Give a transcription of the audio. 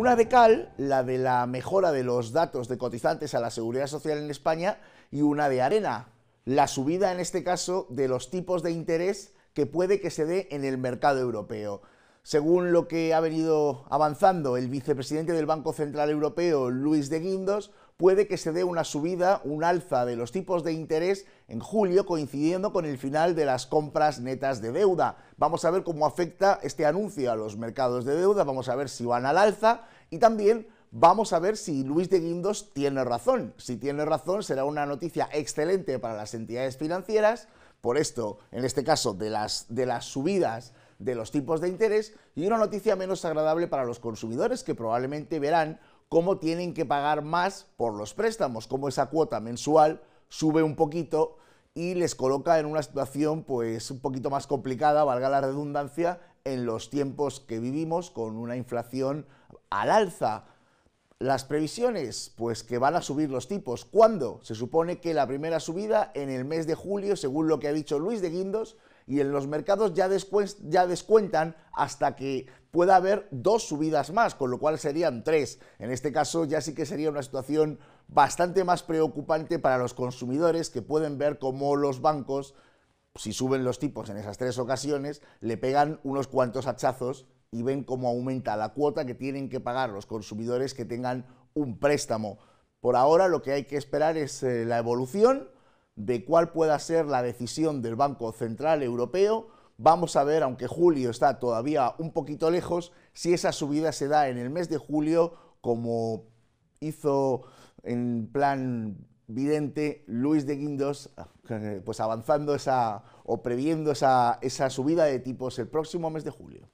Una de cal, la de la mejora de los datos de cotizantes a la seguridad social en España, y una de arena, la subida en este caso de los tipos de interés que puede que se dé en el mercado europeo. Según lo que ha venido avanzando el vicepresidente del Banco Central Europeo, Luis de Guindos, puede que se dé una subida, un alza de los tipos de interés en julio, coincidiendo con el final de las compras netas de deuda. Vamos a ver cómo afecta este anuncio a los mercados de deuda, vamos a ver si van al alza y también vamos a ver si Luis de Guindos tiene razón. Si tiene razón, será una noticia excelente para las entidades financieras, por esto, en este caso, de las, de las subidas de los tipos de interés, y una noticia menos agradable para los consumidores, que probablemente verán cómo tienen que pagar más por los préstamos, cómo esa cuota mensual sube un poquito y les coloca en una situación pues un poquito más complicada, valga la redundancia, en los tiempos que vivimos con una inflación al alza las previsiones, pues que van a subir los tipos. ¿Cuándo? Se supone que la primera subida en el mes de julio, según lo que ha dicho Luis de Guindos, y en los mercados ya, descuentan hasta que pueda haber dos subidas más, con lo cual serían tres. En este caso ya sí que sería una situación bastante más preocupante para los consumidores que pueden ver cómo los bancos, si suben los tipos en esas tres ocasiones, le pegan unos cuantos hachazos y ven cómo aumenta la cuota que tienen que pagar los consumidores que tengan un préstamo. Por ahora lo que hay que esperar es eh, la evolución de cuál pueda ser la decisión del Banco Central Europeo. Vamos a ver, aunque julio está todavía un poquito lejos, si esa subida se da en el mes de julio, como hizo en plan vidente Luis de Guindos, pues avanzando esa o previendo esa subida de tipos el próximo mes de julio.